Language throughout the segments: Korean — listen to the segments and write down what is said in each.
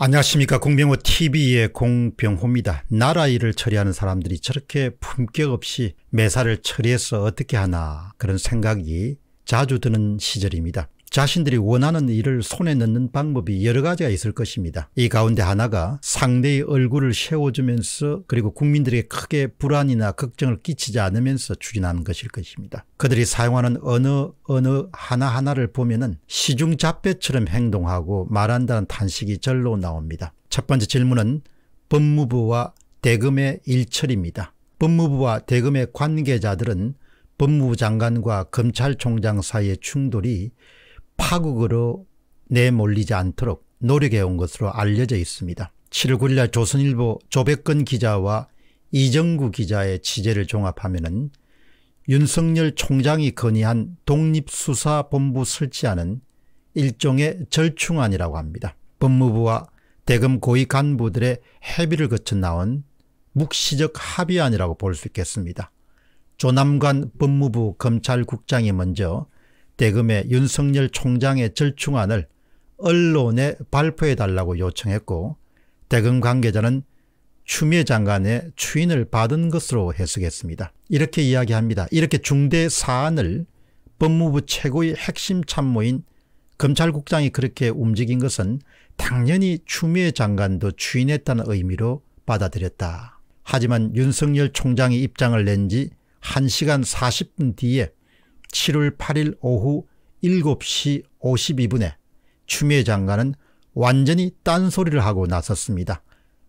안녕하십니까 공병호 tv의 공병호입니다. 나라 일을 처리하는 사람들이 저렇게 품격 없이 매사를 처리해서 어떻게 하나 그런 생각이 자주 드는 시절입니다. 자신들이 원하는 일을 손에 넣는 방법이 여러 가지가 있을 것입니다. 이 가운데 하나가 상대의 얼굴을 세워주면서 그리고 국민들에게 크게 불안이나 걱정을 끼치지 않으면서 추진하는 것일 것입니다. 그들이 사용하는 언어 어느 하나하나를 보면은 시중잡배처럼 행동하고 말한다는 탄식이 절로 나옵니다. 첫 번째 질문은 법무부와 대금의 일처리입니다 법무부와 대금의 관계자들은 법무부 장관과 검찰총장 사이의 충돌이 파국으로 내몰리지 않도록 노력해온 것으로 알려져 있습니다. 7월 9일 날 조선일보 조백근 기자와 이정구 기자의 취재를 종합하면 은 윤석열 총장이 건의한 독립수사본부 설치하는 일종의 절충안이라고 합니다. 법무부와 대검 고위 간부들의 협의를 거쳐 나온 묵시적 합의안이라고 볼 수 있겠습니다. 조남관 법무부 검찰국장이 먼저 대금의 윤석열 총장의 절충안을 언론에 발표해달라고 요청했고 대금 관계자는 추미애 장관의 추인을 받은 것으로 해석했습니다. 이렇게 이야기합니다. 이렇게 중대 사안을 법무부 최고의 핵심 참모인 검찰국장이 그렇게 움직인 것은 당연히 추미애 장관도 추인했다는 의미로 받아들였다. 하지만 윤석열 총장이 입장을 낸 지 1시간 40분 뒤에 7월 8일 오후 7시 52분에 추미애 장관은 완전히 딴소리를 하고 나섰습니다.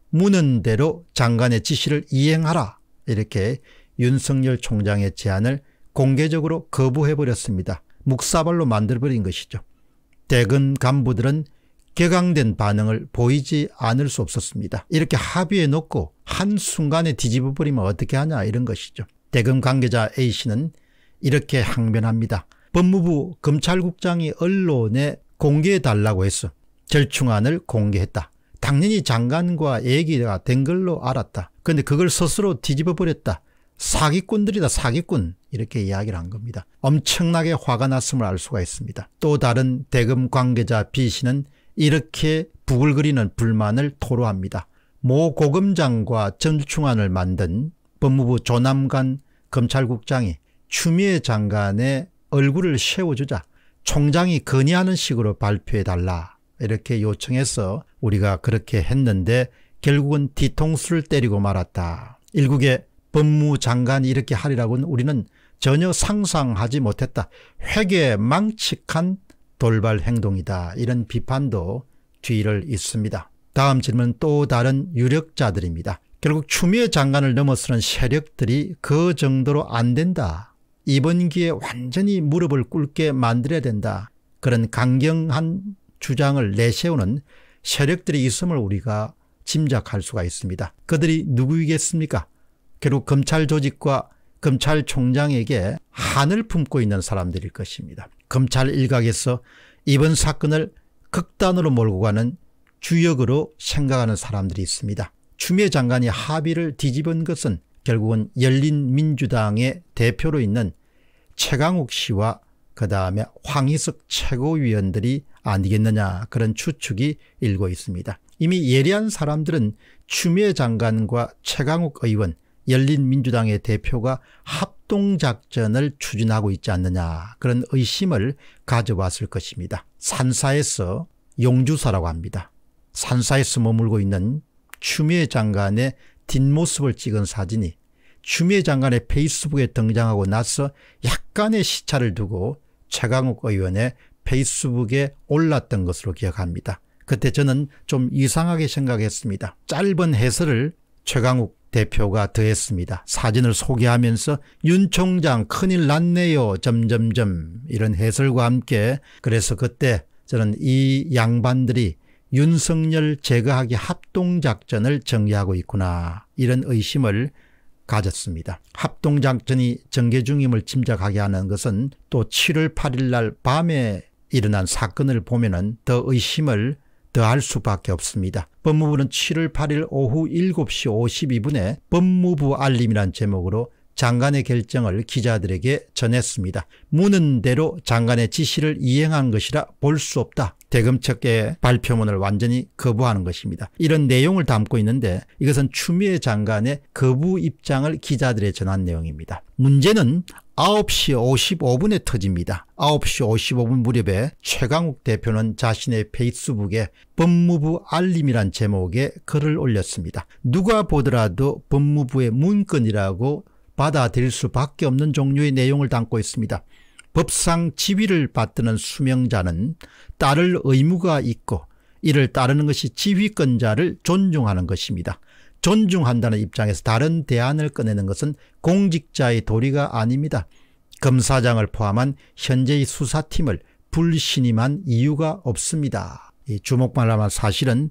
무는 대로 장관의 지시를 이행하라 이렇게 윤석열 총장의 제안을 공개적으로 거부해버렸습니다. 묵사발로 만들어버린 것이죠. 대근 간부들은 개강된 반응을 보이지 않을 수 없었습니다. 이렇게 합의해놓고 한순간에 뒤집어버리면 어떻게 하냐 이런 것이죠. 대금 관계자 A씨는 이렇게 항변합니다. 법무부 검찰국장이 언론에 공개해달라고 했어. 절충안을 공개했다. 당연히 장관과 얘기가 된 걸로 알았다. 그런데 그걸 스스로 뒤집어버렸다. 사기꾼들이다 사기꾼 이렇게 이야기를 한 겁니다. 엄청나게 화가 났음을 알 수가 있습니다. 또 다른 대금 관계자 B씨는 이렇게 부글거리는 불만을 토로합니다. 모 고검장과 전충안을 만든 법무부 조남관 검찰국장이 추미애 장관의 얼굴을 세워주자. 총장이 건의하는 식으로 발표해달라. 이렇게 요청해서 우리가 그렇게 했는데 결국은 뒤통수를 때리고 말았다. 일국의 법무장관이 이렇게 하리라고는 우리는 전혀 상상하지 못했다. 회계 망측한 돌발 행동이다. 이런 비판도 뒤를 잇습니다. 다음 질문은 또 다른 유력자들입니다. 결국 추미애 장관을 넘어서는 세력들이 그 정도로 안 된다. 이번 기회에 완전히 무릎을 꿇게 만들어야 된다. 그런 강경한 주장을 내세우는 세력들의 있음을 우리가 짐작할 수가 있습니다. 그들이 누구이겠습니까? 결국 검찰 조직과 검찰총장에게 한을 품고 있는 사람들일 것입니다. 검찰 일각에서 이번 사건을 극단으로 몰고 가는 주역으로 생각하는 사람들이 있습니다. 추미애 장관이 합의를 뒤집은 것은 결국은 열린민주당의 대표로 있는 최강욱 씨와 그 다음에 황희석 최고위원들이 아니겠느냐 그런 추측이 일고 있습니다. 이미 예리한 사람들은 추미애 장관과 최강욱 의원 열린민주당의 대표가 합동작전을 추진하고 있지 않느냐 그런 의심을 가져왔을 것입니다. 산사에서 용주사라고 합니다. 산사에서 머물고 있는 추미애 장관의 뒷모습을 찍은 사진이 추미애 장관의 페이스북에 등장하고 나서 약간의 시차를 두고 최강욱 의원의 페이스북에 올랐던 것으로 기억합니다. 그때 저는 좀 이상하게 생각했습니다. 짧은 해설을 최강욱 대표가 더했습니다. 사진을 소개하면서 윤 총장 큰일 났네요 점점점 이런 해설과 함께 그래서 그때 저는 이 양반들이 윤석열 제거하기 합동작전을 정리하고 있구나 이런 의심을 가졌습니다. 합동작전이 전개 중임을 짐작하게 하는 것은 또 7월 8일 날 밤에 일어난 사건을 보면 은더 의심을 더할 수밖에 없습니다. 법무부는 7월 8일 오후 7시 52분에 법무부 알림이란 제목으로 장관의 결정을 기자들에게 전했습니다. 무는 대로 장관의 지시를 이행한 것이라 볼 수 없다. 대검 측의 발표문을 완전히 거부하는 것입니다. 이런 내용을 담고 있는데 이것은 추미애 장관의 거부 입장을 기자들에 전한 내용입니다. 문제는 9시 55분에 터집니다. 9시 55분 무렵에 최강욱 대표는 자신의 페이스북에 법무부 알림이란 제목의 글을 올렸습니다. 누가 보더라도 법무부의 문건이라고 받아들일 수밖에 없는 종류의 내용을 담고 있습니다. 법상 지위를 받드는 수명자는 따를 의무가 있고 이를 따르는 것이 지휘권자를 존중하는 것입니다. 존중한다는 입장에서 다른 대안을 꺼내는 것은 공직자의 도리가 아닙니다. 검사장을 포함한 현재의 수사팀을 불신임한 이유가 없습니다. 주목만 하면 사실은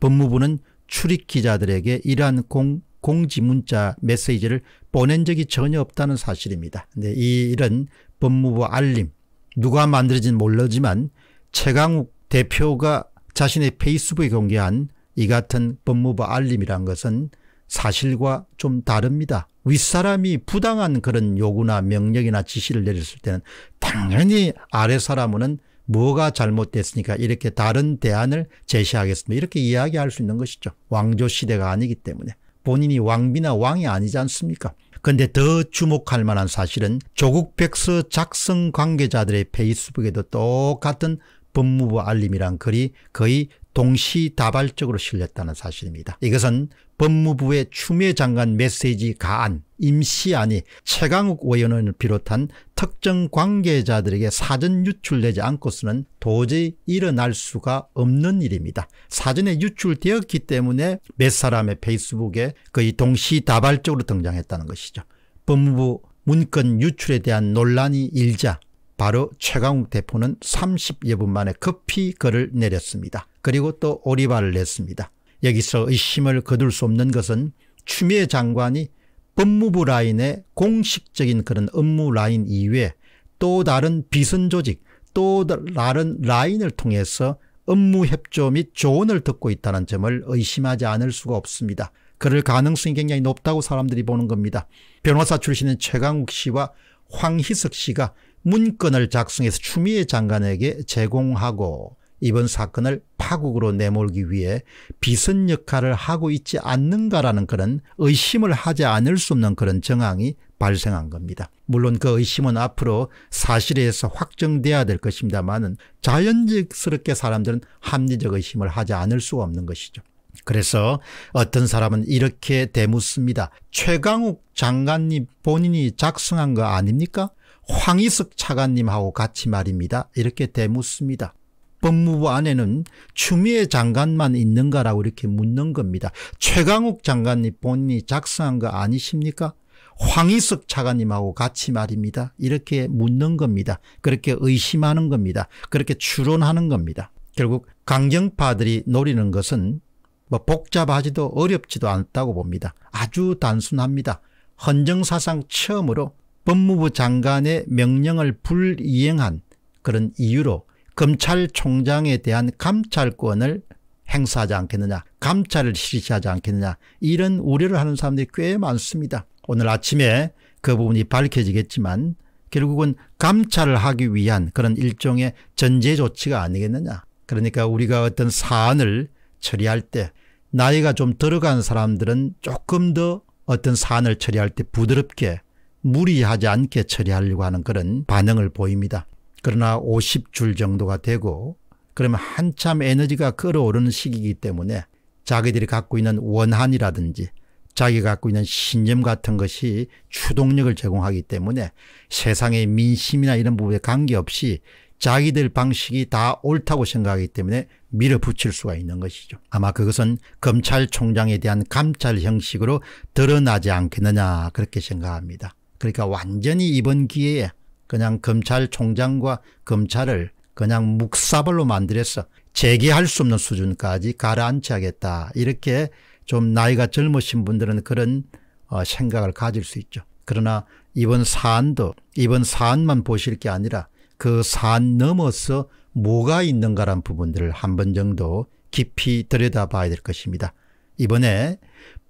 법무부는 출입 기자들에게 이러한 공, 공지 문자 메시지를 보낸 적이 전혀 없다는 사실입니다. 근이일 네, 법무부 알림 누가 만들어진 모르지만 최강욱 대표가 자신의 페이스북에 공개한 이 같은 법무부 알림이란 것은 사실과 좀 다릅니다. 윗사람이 부당한 그런 요구나 명령이나 지시를 내렸을 때는 당연히 아래 사람은 뭐가 잘못됐으니까 이렇게 다른 대안을 제시하겠습니다. 이렇게 이야기할 수 있는 것이죠. 왕조 시대가 아니기 때문에. 본인이 왕비나 왕이 아니지 않습니까? 근데 더 주목할 만한 사실은 조국 백서 작성 관계자들의 페이스북에도 똑같은 법무부 알림이란 글이 거의 동시다발적으로 실렸다는 사실입니다. 이것은 법무부의 추미애 장관 메시지 가안 임시안이 최강욱 의원을 비롯한 특정 관계자들에게 사전 유출되지 않고서는 도저히 일어날 수가 없는 일입니다. 사전에 유출되었기 때문에 몇 사람의 페이스북에 거의 동시다발적으로 등장했다는 것이죠. 법무부 문건 유출에 대한 논란이 일자 바로 최강욱 대표는 30여 분 만에 급히 글을 내렸습니다. 그리고 또 오리발을 냈습니다. 여기서 의심을 거둘 수 없는 것은 추미애 장관이 법무부 라인의 공식적인 그런 업무 라인 이외에 또 다른 비선 조직 또 다른 라인을 통해서 업무 협조 및 조언을 듣고 있다는 점을 의심하지 않을 수가 없습니다. 그럴 가능성이 굉장히 높다고 사람들이 보는 겁니다. 변호사 출신인 최강욱 씨와 황희석 씨가 문건을 작성해서 추미애 장관에게 제공하고 이번 사건을 파국으로 내몰기 위해 비선 역할을 하고 있지 않는가라는 그런 의심을 하지 않을 수 없는 그런 정황이 발생한 겁니다. 물론 그 의심은 앞으로 사실에서 확정돼야 될 것입니다만 자연스럽게 사람들은 합리적 의심을 하지 않을 수가 없는 것이죠. 그래서 어떤 사람은 이렇게 대묻습니다. 최강욱 장관님 본인이 작성한 거 아닙니까? 황희석 차관님하고 같이 말입니다. 이렇게 대묻습니다. 법무부 안에는 추미애 장관만 있는가라고 이렇게 묻는 겁니다. 최강욱 장관님 본인이 작성한 거 아니십니까? 황희석 차관님하고 같이 말입니다. 이렇게 묻는 겁니다. 그렇게 의심하는 겁니다. 그렇게 추론하는 겁니다. 결국 강경파들이 노리는 것은 뭐 복잡하지도 어렵지도 않다고 봅니다. 아주 단순합니다. 헌정사상 처음으로 법무부 장관의 명령을 불이행한 그런 이유로 검찰총장에 대한 감찰권을 행사하지 않겠느냐 감찰을 실시하지 않겠느냐 이런 우려를 하는 사람들이 꽤 많습니다. 오늘 아침에 그 부분이 밝혀지겠지만 결국은 감찰을 하기 위한 그런 일종의 전제 조치가 아니겠느냐 그러니까 우리가 어떤 사안을 처리할 때 나이가 좀 들어간 사람들은 조금 더 어떤 사안을 처리할 때 부드럽게 무리하지 않게 처리하려고 하는 그런 반응을 보입니다. 그러나 50줄 정도가 되고 그러면 한참 에너지가 끌어오르는 시기이기 때문에 자기들이 갖고 있는 원한이라든지 자기가 갖고 있는 신념 같은 것이 추동력을 제공하기 때문에 세상의 민심이나 이런 부분에 관계없이 자기들 방식이 다 옳다고 생각하기 때문에 밀어붙일 수가 있는 것이죠. 아마 그것은 검찰총장에 대한 감찰 형식으로 드러나지 않겠느냐 그렇게 생각합니다. 그러니까 완전히 이번 기회에 그냥 검찰총장과 검찰을 그냥 묵사벌로 만들어서 재기할 수 없는 수준까지 가라앉히 겠다 이렇게 좀 나이가 젊으신 분들은 그런 어, 생각을 가질 수 있죠. 그러나 이번 사안도 이번 사안만 보실 게 아니라 그 사안 넘어서 뭐가 있는가란 부분들을 한 번 정도 깊이 들여다봐야 될 것입니다. 이번에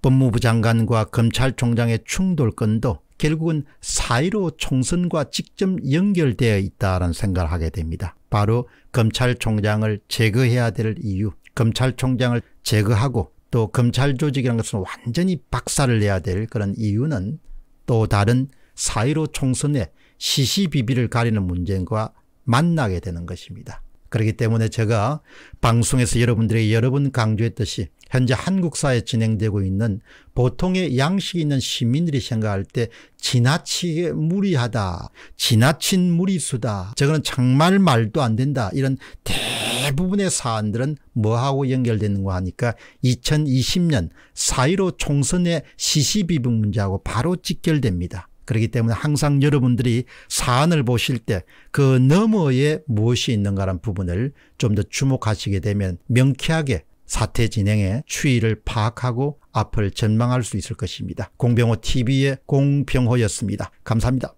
법무부 장관과 검찰총장의 충돌건도 결국은 사이로 총선과 직접 연결되어 있다는 생각을 하게 됩니다. 바로 검찰총장을 제거해야 될 이유 검찰총장을 제거하고 또 검찰 조직이라는 것은 완전히 박살을 내야 될 그런 이유는 또 다른 사이로 총선의 시시비비를 가리는 문제와 만나게 되는 것입니다. 그렇기 때문에 제가 방송에서 여러분들에게 여러 번 강조했듯이 현재 한국 사회에 진행되고 있는 보통의 양식이 있는 시민들이 생각할 때 지나치게 무리하다. 지나친 무리수다. 저거는 정말 말도 안 된다. 이런 대부분의 사안들은 뭐하고 연결되는가 하니까 2020년 4.15 총선의 시시비분 문제하고 바로 직결됩니다. 그렇기 때문에 항상 여러분들이 사안을 보실 때 그 너머에 무엇이 있는가라는 부분을 좀 더 주목하시게 되면 명쾌하게 사태 진행의 추이를 파악하고 앞을 전망할 수 있을 것입니다. 공병호 TV의 공병호였습니다. 감사합니다.